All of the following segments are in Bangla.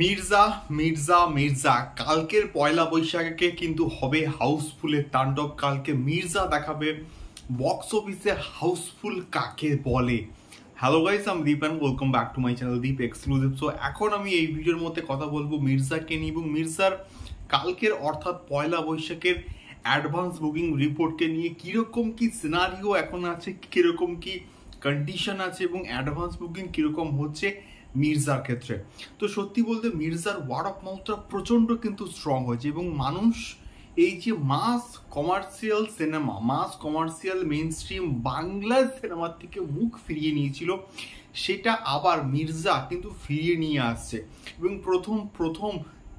মির্জা মির্জা মির্জা কালকের পয়লা বৈশাখে কিন্তু হবে হাউসফুলের তাণ্ডব কালকে মির্জা দেখাবে বক্স অফিসে হাউসফুল কাকে বলে হ্যালো গাইস আমি Deep and welcome back to my channel Deep exclusive so এখন আমি এই ভিডিওর মধ্যে কথা বলবো মির্জাকে নিয়ে এবং মির্জার কালকের অর্থাৎ পয়লা বৈশাখের অ্যাডভান্স বুকিং রিপোর্টকে নিয়ে কীরকম কি সিনারিও এখন আছে কীরকম কি কন্ডিশন আছে এবং অ্যাডভান্স বুকিং কীরকম হচ্ছে মির্জার ক্ষেত্রে তো সত্যি বলতে মির্জার ওয়ার্ড অফ মাউথটা প্রচণ্ড কিন্তু স্ট্রং হয়েছে এবং মানুষ এই যে mass commercial cinema mass commercial main stream Bangla সিনেমার থেকে মুখ ফিরিয়ে নিয়েছিল সেটা আবার মির্জা কিন্তু ফিরিয়ে নিয়ে আসছে এবং প্রথম প্রথম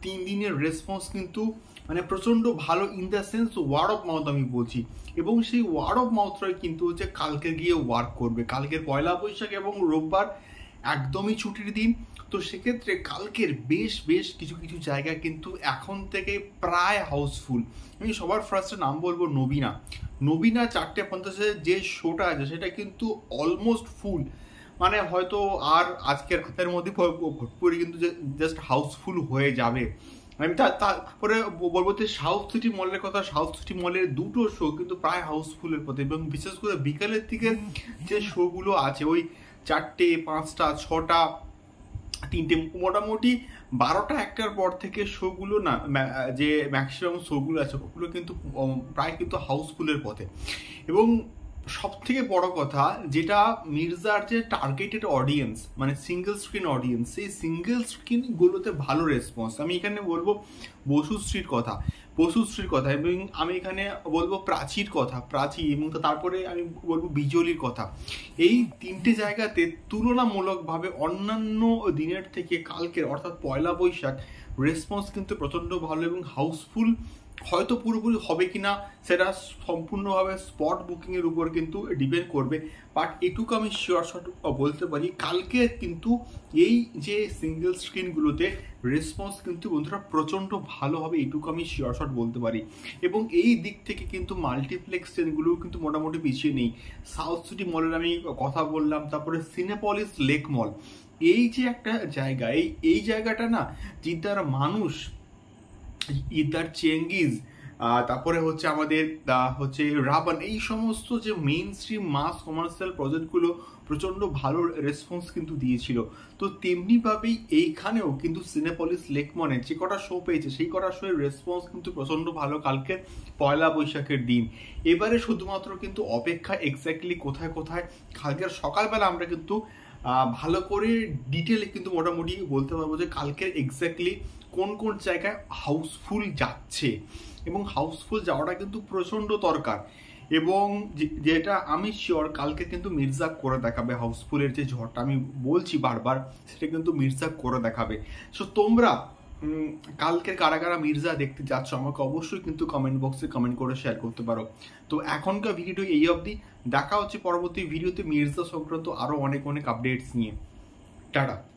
তিন দিনের রেসপন্স কিন্তু মানে প্রচণ্ড ভালো in the sense word of mouth আমি বলছি এবং সেই ওয়ার্ড অফ মাউথটাই কিন্তু হচ্ছে কালকে গিয়ে ওয়ার্ক করবে কালকের পয়লা বৈশাখ এবং রোববার একদমই ছুটির দিন তো সেক্ষেত্রে কালকের বেশ বেশ কিছু কিছু জায়গা কিন্তু এখন থেকে প্রায় হাউসফুল আমি সবার ফার্স্টে নাম বলবো নবীনা নবীনা চারটে পঞ্চাশে যে শোটা আছে সেটা কিন্তু অলমোস্ট ফুল মানে হয়তো আর আজকের হাতের মধ্যে ভোটপুরি কিন্তু জাস্ট হাউসফুল হয়ে যাবে আমি তারপরে বলবো যে সাউথ সিটি মলের কথা সাউথ সিটি মলের দুটো শো কিন্তু প্রায় হাউসফুলের পথে এবং বিশেষ করে বিকালের দিকে যে শোগুলো আছে ওই চারটে পাঁচটা ছটা তিনটে মোটামুটি বারোটা একটার পর থেকে শোগুলো না যে ম্যাক্সিমাম শোগুলো আছে ওগুলো কিন্তু প্রায় কিন্তু হাউসফুলের পথে এবং সব থেকে বড় কথা যেটা মির্জার যে টার্গেটেড অডিয়েন্স মানে সিঙ্গেল স্ক্রিন অডিয়েন্স সেই সিঙ্গেল স্ক্রিনগুলোতে ভালো রেসপন্স আমি এখানে বলবো বসু স্ত্রীর কথা পশুশ্রীর কথা এবং আমি এখানে বলবো প্রাচীর কথা প্রাচীর এবং তারপরে আমি বলবো বিজলির কথা এই তিনটে জায়গাতে তুলনামূলকভাবে অন্যান্য দিনের থেকে কালকের অর্থাৎ পয়লা বৈশাখ রেসপন্স কিন্তু প্রচণ্ড ভালো এবং হাউসফুল হয়তো পুরোপুরি হবে কি না সেটা সম্পূর্ণভাবে স্পট বুকিংয়ের উপর কিন্তু ডিপেন্ড করবে বাট এটুকু আমি শিওর শট বলতে পারি কালকে কিন্তু এই যে সিঙ্গেল স্ক্রিনগুলোতে রেসপন্স কিন্তু বন্ধুরা প্রচণ্ড ভালো হবে এটুকু আমি শিওর শট বলতে পারি এবং এই দিক থেকে কিন্তু মাল্টিপ্লেক্স ট্রেনগুলোও কিন্তু মোটামুটি পিছিয়ে নেই সাউথ সিটি মলের আমি কথা বললাম তারপরে সিনেপলিস লেক মল এই যে একটা জায়গা এই এই জায়গাটা না যে তার মানুষ ইদার চেঙ্গিজ তারপরে হচ্ছে আমাদের হচ্ছে রাবান এই সমস্ত যে মেইন স্ট্রিম মাস কমার্শিয়াল প্রজেক্টগুলো প্রচণ্ড ভালো রেসপন্স কিন্তু দিয়েছিল তো তেমনিভাবেই এইখানেও কিন্তু সিনেপলিস লেকমনে যে কটা শো পেয়েছে সেই কটা শোয়ের রেসপন্স কিন্তু প্রচণ্ড ভালো কালকে পয়লা বৈশাখের দিন এবারে শুধুমাত্র কিন্তু অপেক্ষা এক্স্যাক্টলি কোথায় কোথায় কালকের সকালবেলা আমরা কিন্তু ভালো করে ডিটেলে কিন্তু মোটামুটি বলতে পারবো যে কালকের এক্স্যাক্টলি কোন কোন জায়গায় হাউসফুল যাচ্ছে এবং হাউসফুল যাওয়াটা কিন্তু প্রচণ্ড দরকার এবং যেটা আমি শিওর কালকে কিন্তু মির্জা করে দেখাবে হাউসফুলের যে ঝড়টা আমি বলছি বারবার সেটা কিন্তু মির্জা করে দেখাবে সো তোমরা কালকের কারা কারা মির্জা দেখতে যাচ্ছ আমাকে অবশ্যই কিন্তু কমেন্ট বক্সে কমেন্ট করে শেয়ার করতে পারো তো এখনকার ভিডিও এই অবধি দেখা হচ্ছে পরবর্তী ভিডিওতে মির্জা সংক্রান্ত আরও অনেক অনেক আপডেটস নিয়ে টাটা